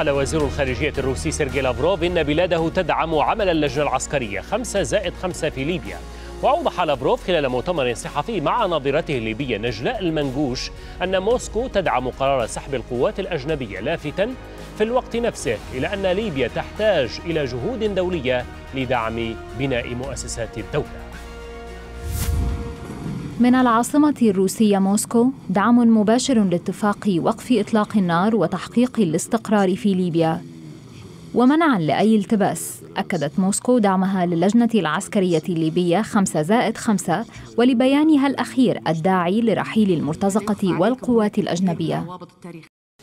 قال وزير الخارجية الروسي سيرجي لافروف إن بلاده تدعم عمل اللجنة العسكرية 5 زائد 5 في ليبيا وأوضح لافروف خلال مؤتمر صحفي مع ناظرته الليبية نجلاء المنقوش أن موسكو تدعم قرار سحب القوات الأجنبية لافتا في الوقت نفسه إلى أن ليبيا تحتاج إلى جهود دولية لدعم بناء مؤسسات الدولة من العاصمة الروسية موسكو دعم مباشر لاتفاق وقف إطلاق النار وتحقيق الاستقرار في ليبيا ومنعا لأي التباس أكدت موسكو دعمها للجنة العسكرية الليبية 5 زائد 5 ولبيانها الأخير الداعي لرحيل المرتزقة والقوات الأجنبية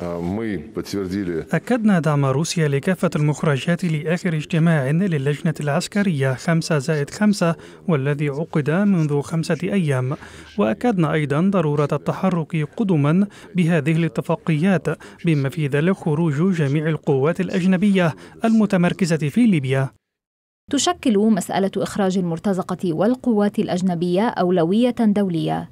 آه، أكدنا دعم روسيا لكافة المخرجات لآخر اجتماع للجنة العسكرية 5 زائد 5 والذي عقد منذ خمسة أيام وأكدنا أيضا ضرورة التحرك قدما بهذه الاتفاقيات بما في ذلك خروج جميع القوات الأجنبية المتمركزة في ليبيا تشكل مسألة إخراج المرتزقة والقوات الأجنبية أولوية دولية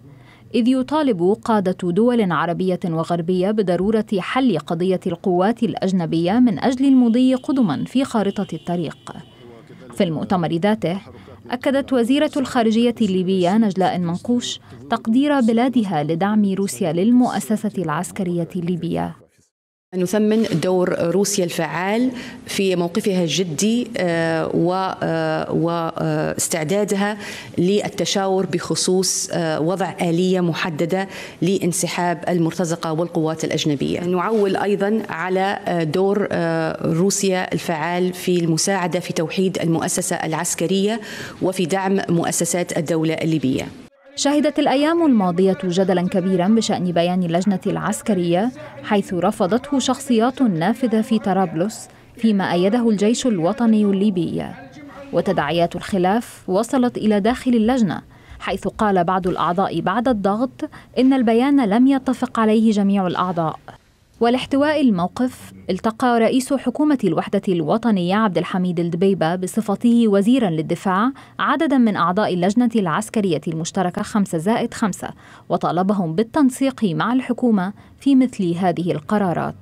إذ يطالب قادة دول عربية وغربية بضرورة حل قضية القوات الأجنبية من أجل المضي قدما في خارطة الطريق في المؤتمر ذاته أكدت وزيرة الخارجية الليبية نجلاء منقوش تقدير بلادها لدعم روسيا للمؤسسة العسكرية الليبية نثمن دور روسيا الفعال في موقفها الجدي آه، واستعدادها آه، آه، للتشاور بخصوص وضع آلية محددة لانسحاب المرتزقة والقوات الأجنبية نعول أيضا على دور روسيا الفعال في المساعدة في توحيد المؤسسة العسكرية وفي دعم مؤسسات الدولة الليبية شهدت الأيام الماضية جدلا كبيرا بشأن بيان اللجنة العسكرية حيث رفضته شخصيات نافذة في طرابلس فيما أيده الجيش الوطني الليبي وتداعيات الخلاف وصلت إلى داخل اللجنة حيث قال بعض الأعضاء بعد الضغط إن البيان لم يتفق عليه جميع الأعضاء ولاحتواء الموقف التقى رئيس حكومة الوحدة الوطنية عبد الحميد الدبيبة بصفته وزيرا للدفاع عددا من أعضاء اللجنة العسكرية المشتركة 5 زائد 5 وطالبهم بالتنسيق مع الحكومة في مثل هذه القرارات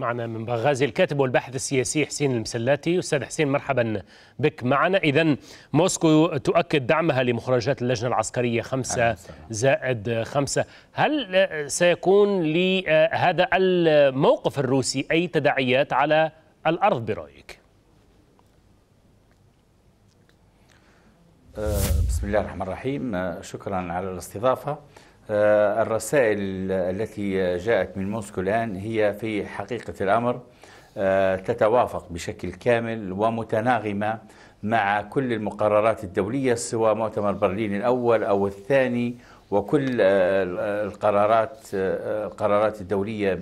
معنا من بغازي الكاتب والباحث السياسي حسين المسلاتي أستاذ حسين مرحبا بك معنا إذا موسكو تؤكد دعمها لمخرجات اللجنة العسكرية خمسة زائد خمسة هل سيكون لهذا الموقف الروسي أي تداعيات على الأرض برأيك؟ أه، بسم الله الرحمن الرحيم أه، شكرا على الاستضافة آه، الرسائل التي جاءت من موسكو الآن هي في حقيقة الأمر آه، تتوافق بشكل كامل ومتناغمة مع كل المقررات الدولية سواء مؤتمر برلين الأول أو الثاني وكل آه، القرارات القرارات الدولية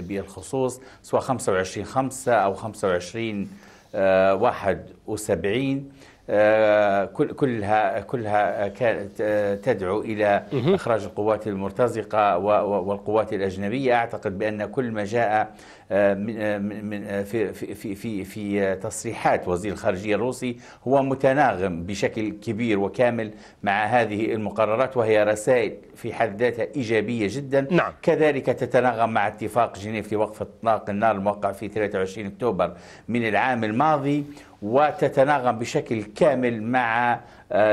بالخصوص سواء 25 5 أو 25 71 آه، كلها كلها كانت تدعو الى اخراج القوات المرتزقه والقوات الاجنبيه اعتقد بان كل ما جاء آه، من آه، في في في في تصريحات وزير الخارجيه الروسي هو متناغم بشكل كبير وكامل مع هذه المقررات وهي رسائل في حد ذاتها ايجابيه جدا نعم. كذلك تتناغم مع اتفاق جنيف لوقف اطلاق النار الموقع في 23 اكتوبر من العام الماضي وتتناغم بشكل كامل مع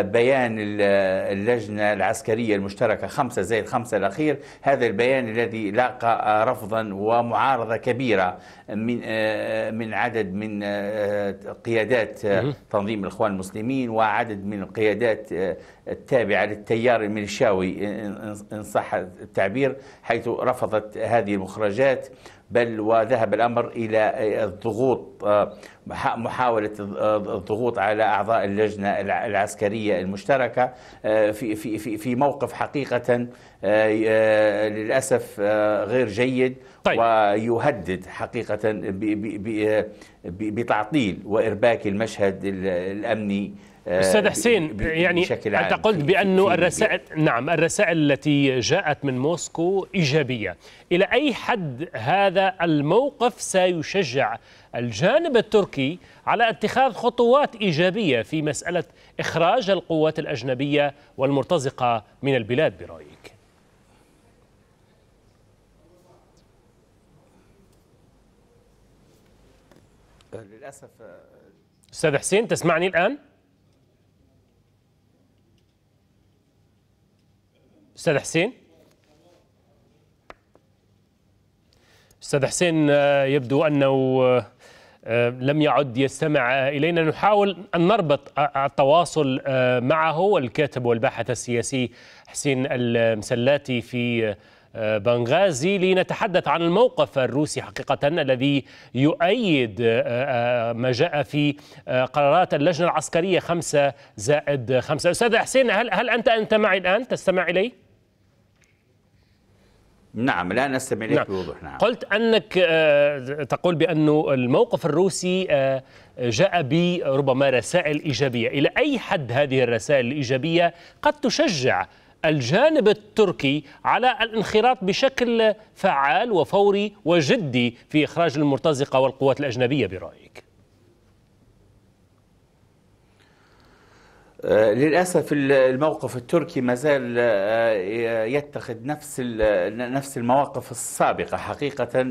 بيان اللجنة العسكرية المشتركة خمسة زائد خمسة الأخير هذا البيان الذي لاقى رفضا ومعارضة كبيرة من من عدد من قيادات تنظيم الإخوان المسلمين وعدد من القيادات التابعة للتيار الميليشاوي إن صح التعبير حيث رفضت هذه المخرجات بل وذهب الامر الى الضغوط محاوله الضغوط على اعضاء اللجنه العسكريه العسكريه المشتركه آه، في في في في موقف حقيقه آه، آه، للاسف غير جيد طيب. ويهدد حقيقه بتعطيل وارباك المشهد الامني آه، استاذ حسين يعني انت قلت بانه الرسائل نعم الرسائل التي جاءت من موسكو ايجابيه الى اي حد هذا الموقف سيشجع الجانب التركي على اتخاذ خطوات ايجابيه في مساله اخراج القوات الاجنبيه والمرتزقه من البلاد برايك للاسف آه، استاذ حسين تسمعني الان استاذ حسين استاذ حسين آه، يبدو انه آه، لم يعد يستمع الينا نحاول ان نربط التواصل آه، معه الكاتب والباحث السياسي حسين المسلاتي في بنغازي لنتحدث عن الموقف الروسي حقيقة الذي يؤيد ما جاء في قرارات اللجنة العسكرية خمسة زائد خمسة أستاذ حسين هل, هل أنت أنت معي الآن تستمع إلي؟ نعم لا نستمع إليك نعم. بوضوح نعم قلت أنك آه، تقول بأن الموقف الروسي آه، جاء بربما رسائل إيجابية إلى أي حد هذه الرسائل الإيجابية قد تشجع الجانب التركي على الانخراط بشكل فعال وفوري وجدي في إخراج المرتزقة والقوات الأجنبية برأيك آه، للاسف الموقف التركي ما زال آه، آه، يتخذ نفس نفس المواقف السابقه حقيقه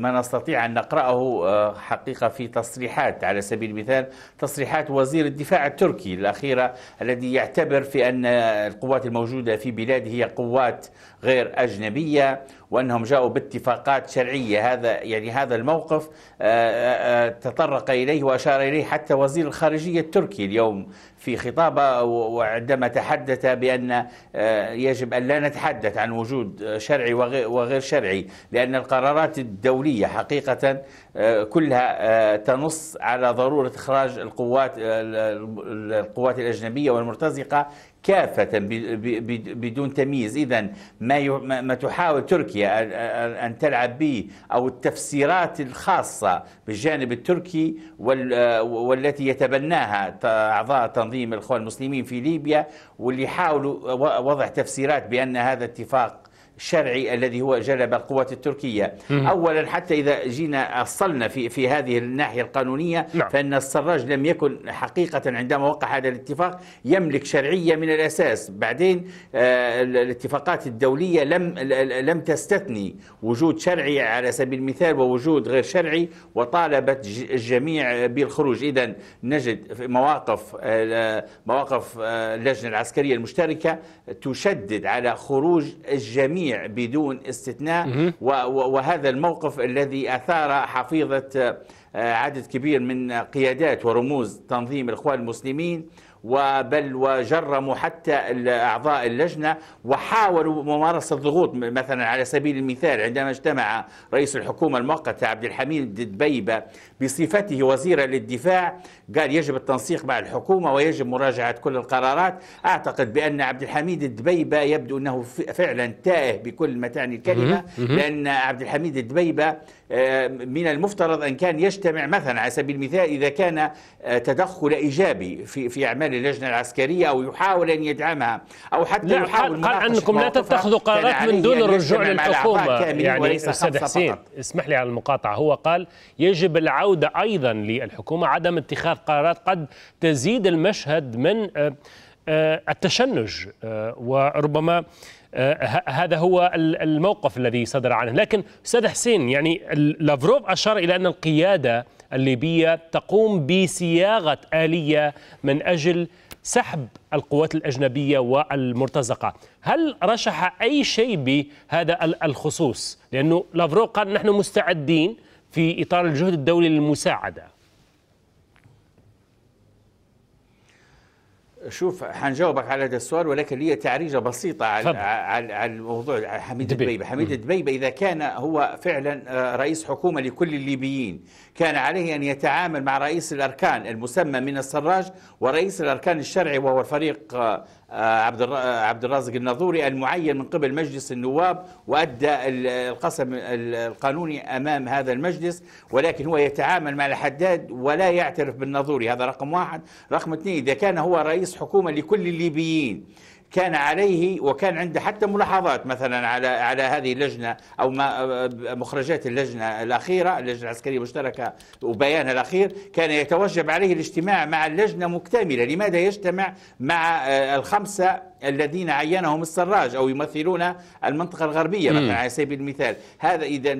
ما نستطيع ان نقراه حقيقه في تصريحات على سبيل المثال تصريحات وزير الدفاع التركي الاخيره الذي يعتبر في ان القوات الموجوده في بلاده هي قوات غير اجنبيه وانهم جاؤوا باتفاقات شرعيه هذا يعني هذا الموقف تطرق اليه واشار اليه حتى وزير الخارجيه التركي اليوم في خطابه وعندما تحدث بأن آه، يجب أن لا نتحدث عن وجود شرعي وغير شرعي لأن القرارات الدولية حقيقة آه، كلها آه، تنص على ضرورة إخراج القوات القوات الأجنبية والمرتزقة كافة بدون تمييز إذا ما ما تحاول تركيا أن تلعب به أو التفسيرات الخاصة بالجانب التركي والتي يتبناها أعضاء تنظيم الإخوان المسلمين في ليبيا واللي حاولوا وضع تفسيرات بأن هذا اتفاق الشرعي الذي هو جلب القوات التركية مم. أولا حتى إذا جينا أصلنا في, في هذه الناحية القانونية نعم. فإن السراج لم يكن حقيقة عندما وقع هذا الاتفاق يملك شرعية من الأساس بعدين آه الاتفاقات الدولية لم, لم تستثني وجود شرعي على سبيل المثال ووجود غير شرعي وطالبت الجميع بالخروج إذا نجد مواقف آه مواقف آه اللجنة العسكرية المشتركة تشدد على خروج الجميع بدون استثناء وهذا الموقف الذي أثار حفيظة آه، عدد كبير من قيادات ورموز تنظيم الإخوان المسلمين وبل وجرموا حتى أعضاء اللجنة وحاولوا ممارسة الضغوط مثلا على سبيل المثال عندما اجتمع رئيس الحكومة المؤقتة عبد الحميد الدبيبة بصفته وزيرا للدفاع قال يجب التنسيق مع الحكومة ويجب مراجعة كل القرارات أعتقد بأن عبد الحميد الدبيبة يبدو أنه فعلا تائه بكل ما تعني الكلمة لأن عبد الحميد الدبيبة آه، من المفترض أن كان يجتمع مثلا على سبيل المثال إذا كان آه، تدخل إيجابي في في أعمال للجنة العسكرية أو يحاول أن يدعمها أو حتى لا يحاول قال أنكم لا تتخذوا قرارات من دون الرجوع للحكومة يعني أستاذ حسين اسمح لي على المقاطعة هو قال يجب العودة أيضا للحكومة عدم اتخاذ قرارات قد تزيد المشهد من آه، آه، التشنج آه، وربما آه، هذا هو الموقف الذي صدر عنه لكن أستاذ حسين يعني لافروف أشار إلى أن القيادة الليبية تقوم بصياغة آلية من أجل سحب القوات الأجنبية والمرتزقة هل رشح أي شيء بهذا الخصوص؟ لأنه لافروف قال نحن مستعدين في إطار الجهد الدولي للمساعدة شوف حنجاوبك على هذا السؤال ولكن لي تعريجه بسيطه على فضل. على الموضوع حميد دبيبه، الدبيبه، حميد الدبيبه اذا كان هو فعلا آه، رئيس حكومه لكل الليبيين، كان عليه ان يتعامل مع رئيس الاركان المسمى من السراج ورئيس الاركان الشرعي وهو الفريق آه، آه، عبد آه، عبد الرازق الناظوري المعين من قبل مجلس النواب وادى القسم القانوني امام هذا المجلس ولكن هو يتعامل مع الحداد ولا يعترف بالناظوري هذا رقم واحد، رقم اثنين اذا كان هو رئيس حكومه لكل الليبيين كان عليه وكان عنده حتى ملاحظات مثلا على على هذه اللجنه او ما مخرجات اللجنه الاخيره اللجنه العسكريه المشتركه وبيانها الاخير كان يتوجب عليه الاجتماع مع اللجنه مكتمله لماذا يجتمع مع آه، الخمسه الذين عينهم السراج او يمثلون المنطقه الغربيه مثلا على سبيل المثال هذا اذا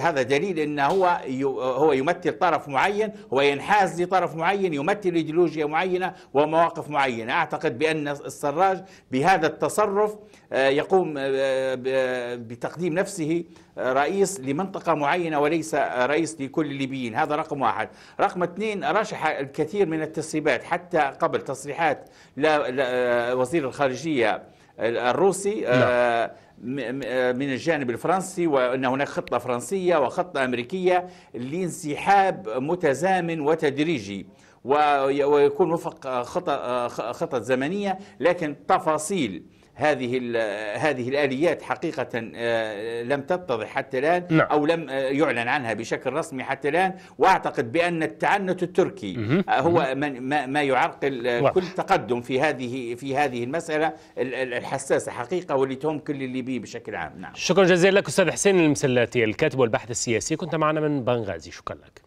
هذا دليل ان هو هو يمثل طرف معين هو ينحاز لطرف معين يمثل ايديولوجيا معينه ومواقف معينه اعتقد بان السراج بهذا التصرف آه، يقوم آه، بتقديم نفسه رئيس لمنطقة معينة وليس رئيس لكل الليبيين هذا رقم واحد رقم اثنين رشح الكثير من التسريبات حتى قبل تصريحات آه، وزير الخارجية الروسي آه، نعم. آه، من الجانب الفرنسي وان هناك خطه فرنسيه وخطه امريكيه لانسحاب متزامن وتدريجي ويكون وفق خطط زمنيه لكن تفاصيل هذه هذه الاليات حقيقه آه، لم تتضح حتى الان نعم. او لم آه، يعلن عنها بشكل رسمي حتى الان واعتقد بان التعنت التركي آه، هو من ما, يعرقل كل تقدم في هذه في هذه المساله الحساسه حقيقه واللي تهم كل الليبي بشكل عام نعم شكرا جزيلا لك استاذ حسين المسلاتي الكاتب والباحث السياسي كنت معنا من بنغازي شكرا لك